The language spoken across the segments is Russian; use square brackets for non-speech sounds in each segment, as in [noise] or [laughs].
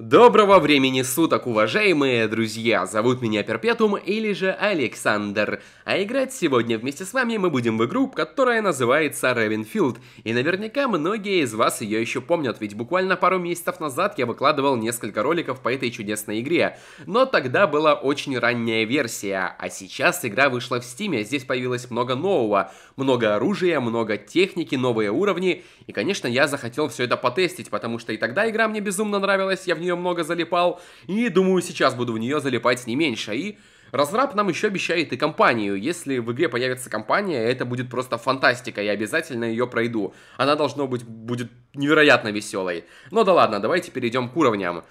Доброго времени суток, уважаемые друзья! Зовут меня Перпетум или же Александр. А играть сегодня вместе с вами мы будем в игру, которая называется Ravenfield. И наверняка многие из вас ее еще помнят, ведь буквально пару месяцев назад я выкладывал несколько роликов по этой чудесной игре. Но тогда была очень ранняя версия, а сейчас игра вышла в стиме, а здесь появилось много нового. Много оружия, много техники, новые уровни и, конечно, я захотел все это потестить, потому что и тогда игра мне безумно нравилась, я в нее много залипал, и, думаю, сейчас буду в нее залипать не меньше. И Разраб нам еще обещает и компанию. Если в игре появится компания, это будет просто фантастика, я обязательно ее пройду. Она, должно быть, будет невероятно веселой. Но ну да ладно, давайте перейдем к уровням.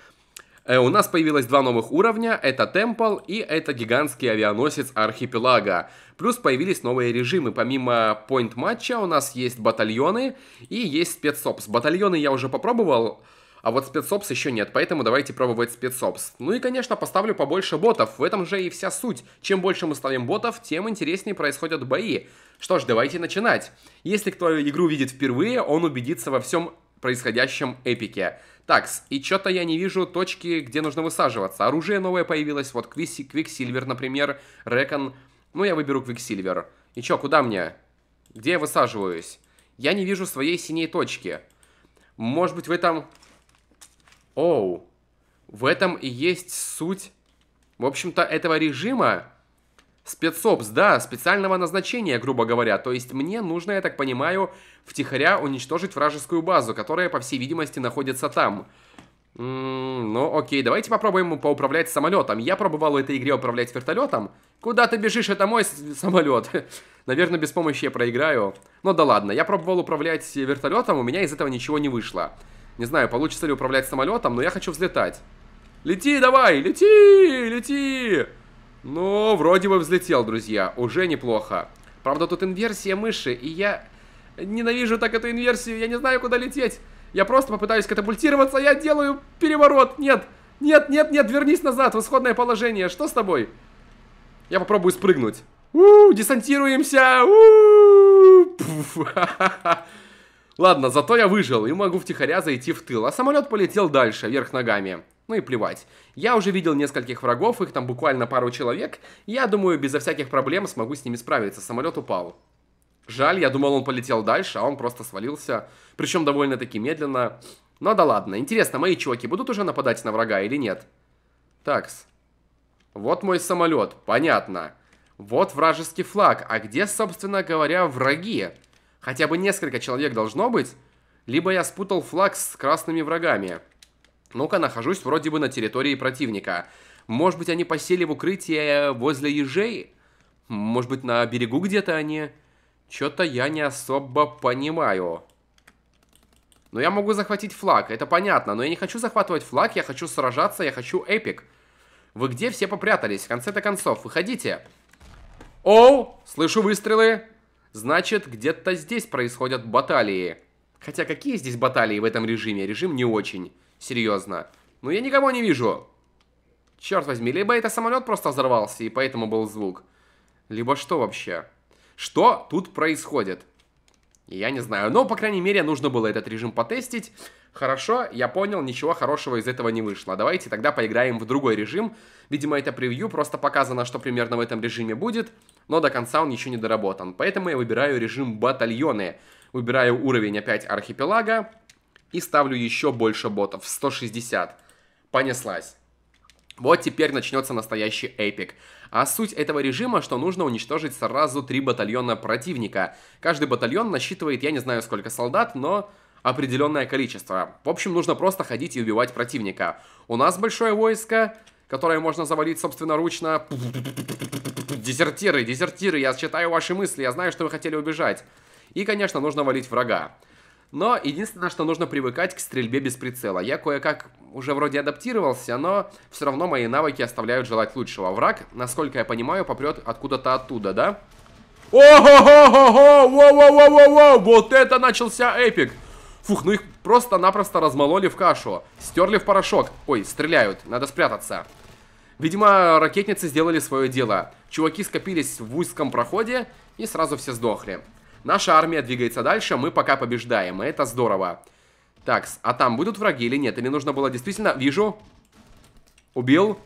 Э, у нас появилось два новых уровня, это Темпл и это гигантский авианосец Архипелага. Плюс появились новые режимы, помимо Point матча у нас есть батальоны и есть спецсопс. Батальоны я уже попробовал, а вот спецсопс еще нет, поэтому давайте пробовать спецсопс. Ну и, конечно, поставлю побольше ботов, в этом же и вся суть. Чем больше мы ставим ботов, тем интереснее происходят бои. Что ж, давайте начинать. Если кто игру видит впервые, он убедится во всем происходящем эпике. Так, и что-то я не вижу точки, где нужно высаживаться. Оружие новое появилось, вот Квиси, Квиксильвер, например, Рекон. Ну, я выберу Квиксильвер. И чё, куда мне? Где я высаживаюсь? Я не вижу своей синей точки. Может быть, в этом... Оу. В этом и есть суть, в общем-то, этого режима, Спецопс, да, специального назначения, грубо говоря. То есть мне нужно, я так понимаю, втихаря уничтожить вражескую базу, которая, по всей видимости, находится там. М -м, ну, окей, давайте попробуем поуправлять самолетом. Я пробовал в этой игре управлять вертолетом. Куда ты бежишь? Это мой самолет. [laughs] Наверное, без помощи я проиграю. Ну да ладно, я пробовал управлять вертолетом, у меня из этого ничего не вышло. Не знаю, получится ли управлять самолетом, но я хочу взлетать. Лети давай, лети, лети! Ну, вроде бы взлетел, друзья. Уже неплохо. Правда, тут инверсия мыши, и я ненавижу так эту инверсию. Я не знаю, куда лететь. Я просто попытаюсь катапультироваться, я делаю переворот. Нет, нет, нет, нет, вернись назад в исходное положение. Что с тобой? Я попробую спрыгнуть. У, -у десантируемся. У, -у [laughs] Ладно, зато я выжил и могу втихаря зайти в тыл. А самолет полетел дальше, вверх ногами. Ну и плевать. Я уже видел нескольких врагов, их там буквально пару человек. Я думаю, безо всяких проблем смогу с ними справиться. Самолет упал. Жаль, я думал, он полетел дальше, а он просто свалился. Причем довольно-таки медленно. Ну да ладно. Интересно, мои чуваки будут уже нападать на врага или нет? Такс. Вот мой самолет. Понятно. Вот вражеский флаг. А где, собственно говоря, враги? Хотя бы несколько человек должно быть. Либо я спутал флаг с красными врагами. Ну-ка, нахожусь вроде бы на территории противника. Может быть, они посели в укрытие возле ежей? Может быть, на берегу где-то они? Чё-то я не особо понимаю. Но я могу захватить флаг, это понятно. Но я не хочу захватывать флаг, я хочу сражаться, я хочу эпик. Вы где все попрятались? В конце-то концов, выходите. Оу, слышу выстрелы. Значит, где-то здесь происходят баталии. Хотя какие здесь баталии в этом режиме? Режим не очень. Серьезно. Ну я никого не вижу. Черт возьми, либо это самолет просто взорвался, и поэтому был звук. Либо что вообще? Что тут происходит? Я не знаю, но, по крайней мере, нужно было этот режим потестить. Хорошо, я понял, ничего хорошего из этого не вышло. Давайте тогда поиграем в другой режим. Видимо, это превью, просто показано, что примерно в этом режиме будет, но до конца он еще не доработан. Поэтому я выбираю режим батальоны. Выбираю уровень опять архипелага, и ставлю еще больше ботов, 160. Понеслась. Вот теперь начнется настоящий эпик. А суть этого режима, что нужно уничтожить сразу три батальона противника. Каждый батальон насчитывает, я не знаю сколько солдат, но определенное количество. В общем, нужно просто ходить и убивать противника. У нас большое войско, которое можно завалить собственноручно. Дезертиры, дезертиры, я считаю ваши мысли, я знаю, что вы хотели убежать. И, конечно, нужно валить врага. Но единственное, что нужно привыкать к стрельбе без прицела. Я кое-как уже вроде адаптировался, но все равно мои навыки оставляют желать лучшего. Враг, насколько я понимаю, попрет откуда-то оттуда, да? о хо хо хо хо Вот это начался эпик! Фух, ну их просто-напросто размололи в кашу. Стерли в порошок. Ой, стреляют, надо спрятаться. Видимо, ракетницы сделали свое дело. Чуваки скопились в узком проходе и сразу все сдохли. Наша армия двигается дальше, мы пока побеждаем, и это здорово. Так, а там будут враги или нет? Или нужно было действительно... Вижу. Убил.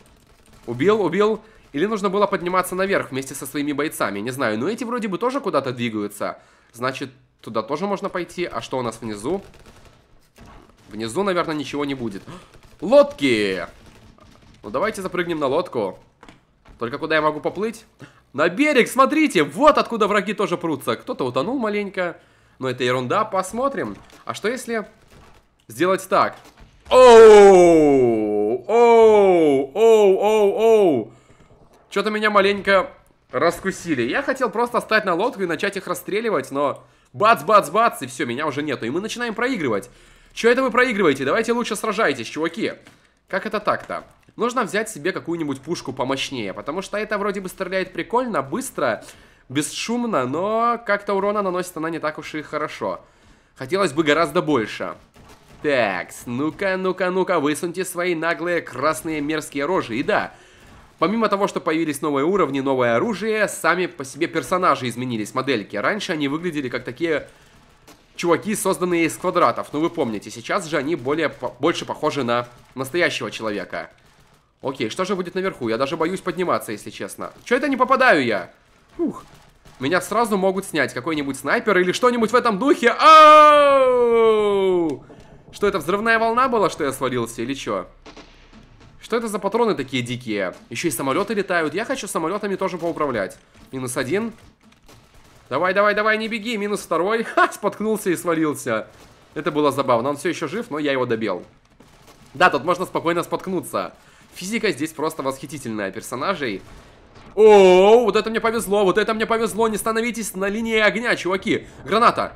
Убил, убил. Или нужно было подниматься наверх вместе со своими бойцами, не знаю. Но эти вроде бы тоже куда-то двигаются. Значит, туда тоже можно пойти. А что у нас внизу? Внизу, наверное, ничего не будет. [gasps] Лодки! Ну, давайте запрыгнем на лодку. Только куда я могу поплыть? На берег, смотрите, вот откуда враги тоже прутся. Кто-то утонул маленько, но это ерунда, посмотрим. А что если сделать так? Оу! Оу! Оу! Оу! Оу! Что-то меня маленько раскусили. Я хотел просто встать на лодку и начать их расстреливать, но... Бац, бац, бац, и все, меня уже нету. И мы начинаем проигрывать. Че это вы проигрываете? Давайте лучше сражайтесь, чуваки. Как это так-то? Нужно взять себе какую-нибудь пушку помощнее, потому что это вроде бы стреляет прикольно, быстро, бесшумно, но как-то урона наносит она не так уж и хорошо. Хотелось бы гораздо больше. Так, ну-ка, ну-ка, ну-ка, высуньте свои наглые красные мерзкие рожи. И да, помимо того, что появились новые уровни, новое оружие, сами по себе персонажи изменились, модельки. Раньше они выглядели как такие чуваки, созданные из квадратов. Ну, вы помните, сейчас же они более, больше похожи на настоящего человека. Окей, что же будет наверху? Я даже боюсь подниматься, если честно. Чё это не попадаю я? Ух. Меня сразу могут снять какой-нибудь снайпер или что-нибудь в этом духе. Ау! Что это, взрывная волна была, что я свалился или что? Что это за патроны такие дикие? Еще и самолеты летают. Я хочу самолетами тоже поуправлять. Минус один. Давай, давай, давай, не беги. Минус второй. [laughs] Ха, споткнулся и свалился. Это было забавно. Он все еще жив, но я его добил. Да, тут можно спокойно споткнуться. Физика здесь просто восхитительная персонажей. О, вот это мне повезло, вот это мне повезло. Не становитесь на линии огня, чуваки. Граната.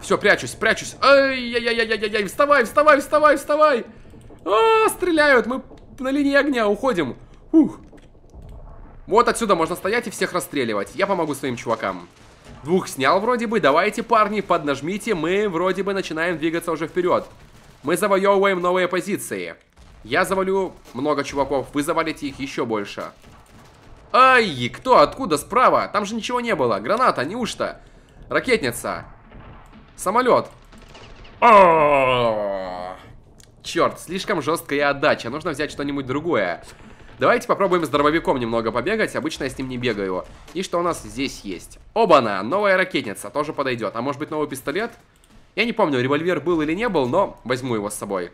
Все, прячусь, прячусь. Ай-яй-яй-яй-яй-яй. Вставай, вставай, вставай, вставай. А, стреляют. Мы на линии огня уходим. Ух. Вот отсюда можно стоять и всех расстреливать. Я помогу своим чувакам. Двух снял вроде бы. Давайте, парни, поднажмите. Мы вроде бы начинаем двигаться уже вперед. Мы завоевываем новые позиции. Я завалю много чуваков. Вы завалите их еще больше. Ай, кто? Откуда? Справа. Там же ничего не было. Граната, неужто? Ракетница. Самолет. А! Черт, слишком жесткая отдача. Нужно взять что-нибудь другое. Давайте попробуем с дробовиком немного побегать. Обычно я с ним не бегаю. И что у нас здесь есть? Оба-на! Новая ракетница тоже подойдет. А может быть новый пистолет? Я не помню, револьвер был или не был, но возьму его с собой.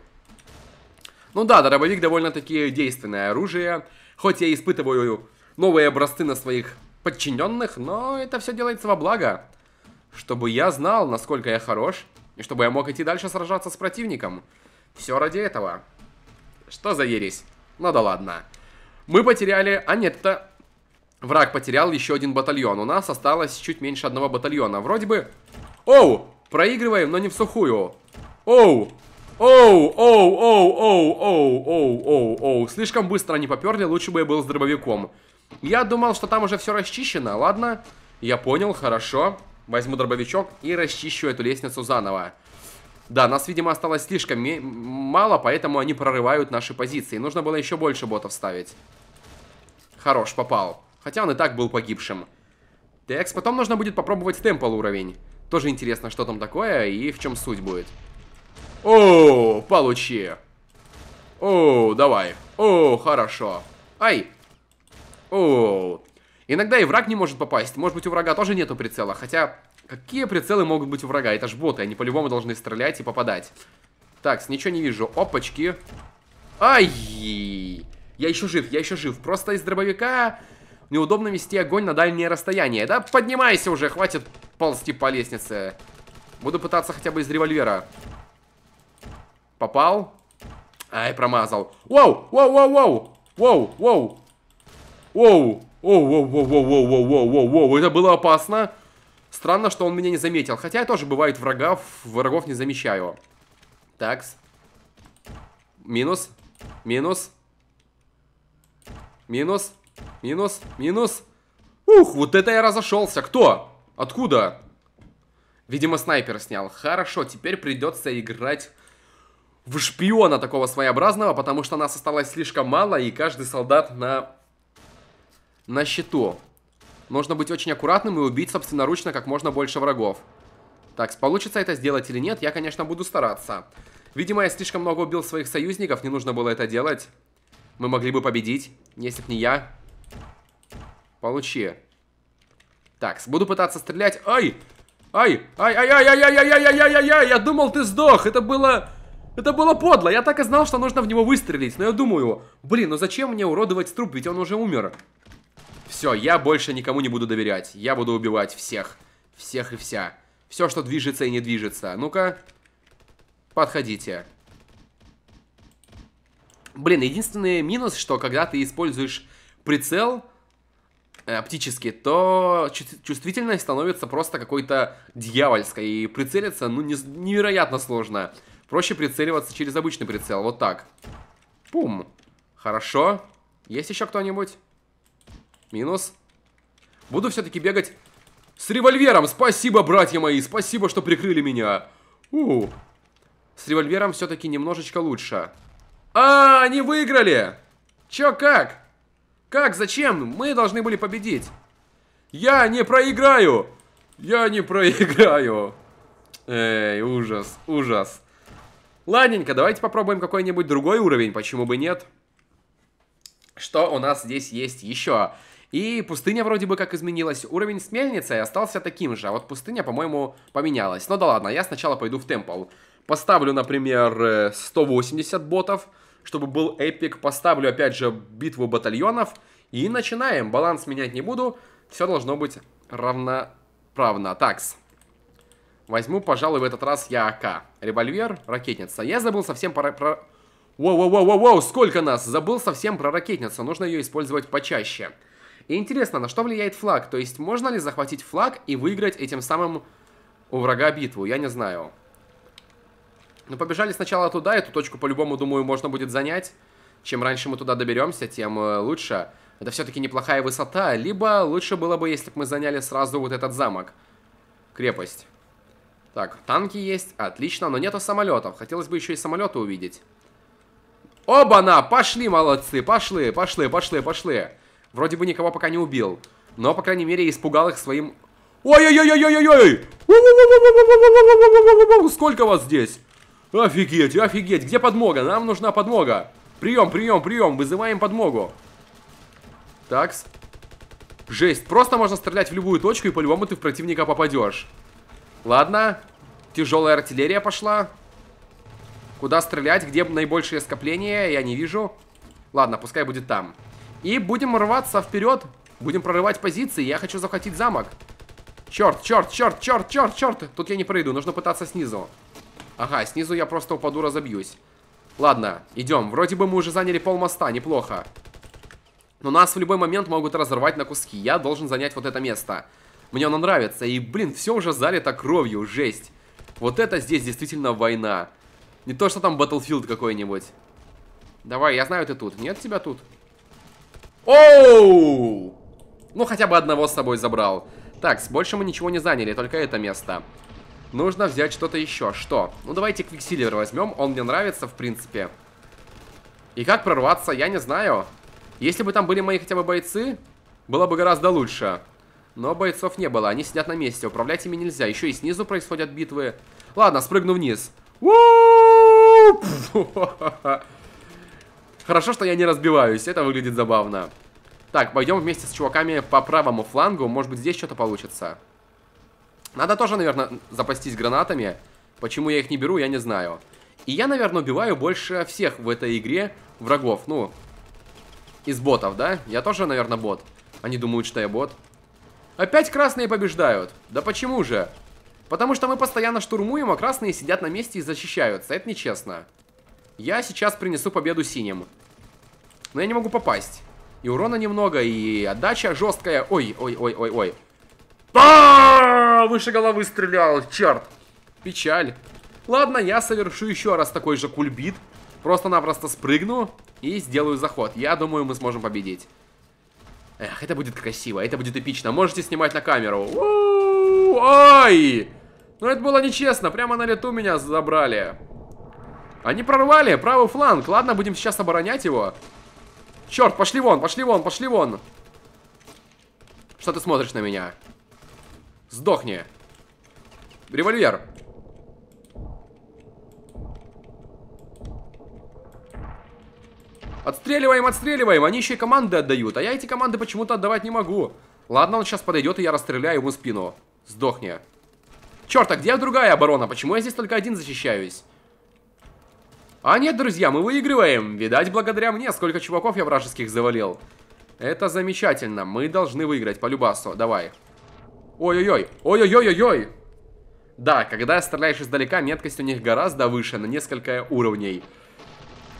Ну да, дробовик довольно-таки действенное оружие. Хоть я испытываю новые образцы на своих подчиненных, но это все делается во благо. Чтобы я знал, насколько я хорош, и чтобы я мог идти дальше сражаться с противником. Все ради этого. Что за ересь? Ну да ладно. Мы потеряли... А нет, это... Враг потерял еще один батальон. У нас осталось чуть меньше одного батальона. Вроде бы... Оу! Проигрываем, но не в сухую. Оу! Оу, оу, оу, оу, оу, оу, оу, оу. Слишком быстро они поперли, лучше бы я был с дробовиком. Я думал, что там уже все расчищено, ладно? Я понял, хорошо. Возьму дробовичок и расчищу эту лестницу заново. Да, нас, видимо, осталось слишком мало, поэтому они прорывают наши позиции. Нужно было еще больше ботов ставить. Хорош, попал. Хотя он и так был погибшим. Текс, потом нужно будет попробовать темпл уровень. Тоже интересно, что там такое и в чем суть будет. О, получи. О, давай. О, хорошо. Ай. О. Иногда и враг не может попасть. Может быть, у врага тоже нету прицела. Хотя, какие прицелы могут быть у врага? Это ж боты, они по-любому должны стрелять и попадать. Так, ничего не вижу. Опачки. Ай! Я еще жив, я еще жив. Просто из дробовика неудобно вести огонь на дальнее расстояние. Да поднимайся уже, хватит ползти по лестнице. Буду пытаться хотя бы из револьвера. Попал. Ай, промазал. Воу, воу, воу, воу. Воу, воу. Воу. Воу, воу, воу, воу, воу, воу, воу, воу, воу. Это было опасно. Странно, что он меня не заметил. Хотя я тоже, бывает, врагов, врагов не замечаю. Такс. Минус. Минус. Минус. Минус. Минус. Ух, вот это я разошелся. Кто? Откуда? Видимо, снайпер снял. Хорошо, теперь придется играть в шпиона такого своеобразного, потому что нас осталось слишком мало, и каждый солдат на... на счету. Нужно быть очень аккуратным и убить собственноручно как можно больше врагов. Так, получится это сделать или нет, я, конечно, буду стараться. Видимо, я слишком много убил своих союзников, не нужно было это делать. Мы могли бы победить, если б не я. Получи. Так, буду пытаться стрелять. Ай! Ай! Ай! Ай! Ай! Ай! Ай! Ай! Ай! Ай! Ай! Ай! Я думал, ты сдох! Это было... Это было подло! Я так и знал, что нужно в него выстрелить. Но я думаю, блин, ну зачем мне уродовать труп? Ведь он уже умер. Все, я больше никому не буду доверять. Я буду убивать всех. Всех и вся. Все, что движется и не движется. Ну-ка, подходите. Блин, единственный минус, что когда ты используешь прицел э, оптически, то чувствительность становится просто какой-то дьявольской, и прицелиться, ну, не, невероятно сложно. Проще прицеливаться через обычный прицел, вот так. Пум. Хорошо. Есть еще кто-нибудь? Минус. Буду все-таки бегать с револьвером. Спасибо, братья мои, спасибо, что прикрыли меня. У. С револьвером все-таки немножечко лучше. А, они выиграли! Чё, как? Как, зачем? Мы должны были победить. Я не проиграю! Я не проиграю! Эй, ужас, ужас. Ладненько, давайте попробуем какой-нибудь другой уровень, почему бы нет. Что у нас здесь есть еще? И пустыня вроде бы как изменилась. Уровень с мельницей остался таким же, а вот пустыня, по-моему, поменялась. Ну да ладно, я сначала пойду в темпл. Поставлю, например, 180 э, ботов чтобы был эпик. Поставлю, опять же, битву батальонов. И начинаем. Баланс менять не буду. Все должно быть равноправно. Такс. Возьму, пожалуй, в этот раз я АК. Револьвер, ракетница. Я забыл совсем про... про... Воу-воу-воу-воу-воу, сколько нас! Забыл совсем про ракетницу, нужно ее использовать почаще. И интересно, на что влияет флаг? То есть, можно ли захватить флаг и выиграть этим самым у врага битву? Я не знаю. Ну, побежали сначала туда, эту точку по-любому, думаю, можно будет занять. Чем раньше мы туда доберемся, тем э, лучше. Это все-таки неплохая высота, либо лучше было бы, если бы мы заняли сразу вот этот замок. Крепость. Так, танки есть, отлично, но нету самолетов. Хотелось бы еще и самолеты увидеть. Оба-на! Пошли, молодцы! Пошли, пошли, пошли, пошли! Вроде бы никого пока не убил. Но, по крайней мере, испугал их своим... Ой-ой-ой-ой-ой-ой! Сколько вас здесь? Офигеть, офигеть, где подмога? Нам нужна подмога. Прием, прием, прием, вызываем подмогу. Такс. Жесть, просто можно стрелять в любую точку и по-любому ты в противника попадешь. Ладно, тяжелая артиллерия пошла. Куда стрелять, где наибольшее скопление, я не вижу. Ладно, пускай будет там. И будем рваться вперед, будем прорывать позиции, я хочу захватить замок. Черт, черт, черт, черт, черт, черт, тут я не пройду, нужно пытаться снизу. Ага, снизу я просто упаду, разобьюсь. Ладно, идем. Вроде бы мы уже заняли пол моста, неплохо. Но нас в любой момент могут разорвать на куски. Я должен занять вот это место. Мне оно нравится. И, блин, все уже залито кровью. Жесть. Вот это здесь действительно война. Не то, что там Battlefield какой-нибудь. Давай, я знаю, ты тут. Нет тебя тут? Оу! Ну, хотя бы одного с собой забрал. Так, больше мы ничего не заняли, только это место. Нужно взять что-то еще. Что? Ну, давайте Квиксилер возьмем. Он мне нравится, в принципе. И как прорваться, я не знаю. Если бы там были мои хотя бы бойцы, было бы гораздо лучше. Но бойцов не было, они сидят на месте, управлять ими нельзя. Еще и снизу происходят битвы. Ладно, спрыгну вниз. [laughs] Хорошо, что я не разбиваюсь, это выглядит забавно. Так, пойдем вместе с чуваками по правому флангу, может быть здесь что-то получится. Надо тоже, наверное, запастись гранатами. Почему я их не беру, я не знаю. И я, наверное, убиваю больше всех в этой игре врагов. Ну, из ботов, да? Я тоже, наверное, бот. Они думают, что я бот. Опять красные побеждают. Да почему же? Потому что мы постоянно штурмуем, а красные сидят на месте и защищаются. Это нечестно. Я сейчас принесу победу синим. Но я не могу попасть. И урона немного, и отдача жесткая. Ой, ой, ой, ой, ой. Да! Выше головы стрелял, черт. Печаль. Ладно, я совершу еще раз такой же кульбит. Просто-напросто спрыгну и сделаю заход. Я думаю, мы сможем победить. Эх, это будет красиво, это будет эпично. Можете снимать на камеру. ой! но ну, это было нечестно, прямо на лету меня забрали. Они прорвали правый фланг. Ладно, будем сейчас оборонять его. Черт, пошли вон, пошли вон, пошли вон. Что ты смотришь на меня? Сдохни. Револьвер. Отстреливаем, отстреливаем. Они еще и команды отдают. А я эти команды почему-то отдавать не могу. Ладно, он сейчас подойдет, и я расстреляю ему спину. Сдохни. Черт, а где другая оборона? Почему я здесь только один защищаюсь? А нет, друзья, мы выигрываем. Видать, благодаря мне, сколько чуваков я вражеских завалил. Это замечательно. Мы должны выиграть по любасу. Давай. Давай. Ой-ой-ой, ой-ой-ой-ой-ой. Да, когда стреляешь издалека, меткость у них гораздо выше, на несколько уровней.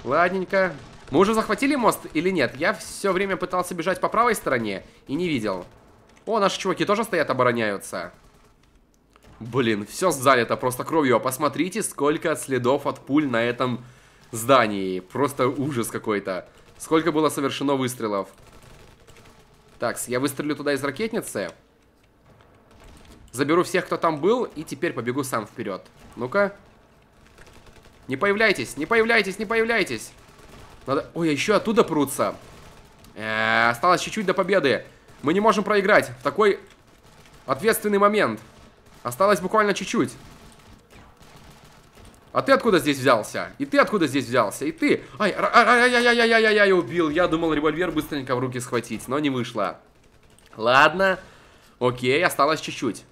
Ладненько. Мы уже захватили мост или нет? Я все время пытался бежать по правой стороне и не видел. О, наши чуваки тоже стоят, обороняются. Блин, все залито просто кровью. А посмотрите, сколько следов от пуль на этом здании. Просто ужас какой-то. Сколько было совершено выстрелов. Так, я выстрелю туда из ракетницы. Заберу всех, кто там был, и теперь побегу сам вперед. Ну-ка. Не появляйтесь, не появляйтесь, не появляйтесь. Надо... Ой, а еще оттуда прутся. Э -э, осталось чуть-чуть до победы. Мы не можем проиграть в такой ответственный момент. Осталось буквально чуть-чуть. А ты откуда здесь взялся? И ты откуда здесь взялся? И ты... Ай, ай-яй-яй-яй-яй-яй, убил. Я думал револьвер быстренько в руки схватить, но не вышло. Ладно. Окей, осталось чуть-чуть.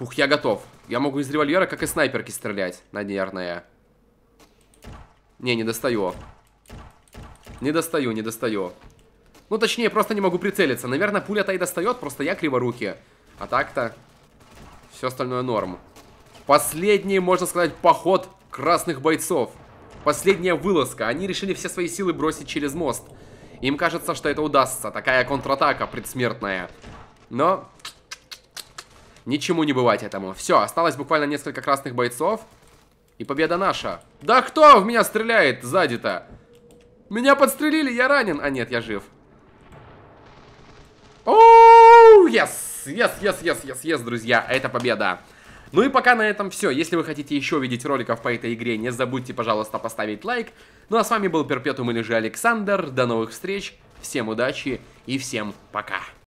Ух, я готов. Я могу из револьвера, как и снайперки, стрелять, наверное. Не, не достаю. Не достаю, не достаю. Ну, точнее, просто не могу прицелиться. Наверное, пуля-то и достает, просто я криворуки. А так-то... Все остальное норм. Последний, можно сказать, поход красных бойцов. Последняя вылазка. Они решили все свои силы бросить через мост. Им кажется, что это удастся. Такая контратака предсмертная. Но Ничему не бывать этому. Все, осталось буквально несколько красных бойцов. И победа наша. Да кто в меня стреляет сзади-то? Меня подстрелили, я ранен. А нет, я жив. Оу, yes, yes, yes, yes, yes, yes, друзья. Это победа. Ну и пока на этом все. Если вы хотите еще видеть роликов по этой игре, не забудьте, пожалуйста, поставить лайк. Ну а с вами был Перпетум или же Александр. До новых встреч, всем удачи и всем пока.